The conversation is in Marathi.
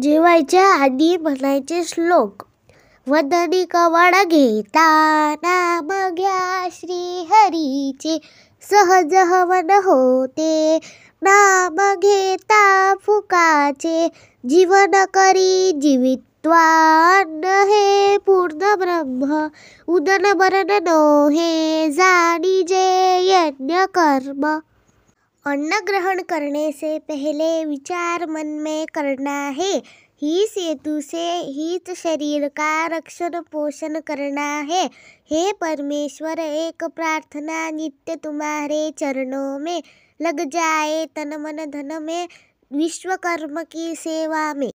जेवायच्या आधी म्हणायचे श्लोक वदनी घेता नाम घ्या श्री हरीचे सहज हवन होते नाम घेता फुकाचे जीवन करी जीवित्वान हे पूर्ण ब्रह्म उदन मरण नो हे जाणी जे यज्ञ कर्म अन्न ग्रहण करने से पहले विचार मन में करना है ही सेतु से हित शरीर का रक्षण पोषण करना है हे परमेश्वर एक प्रार्थना नित्य तुम्हारे चरणों में लग जाए तन मन धन में विश्वकर्म की सेवा में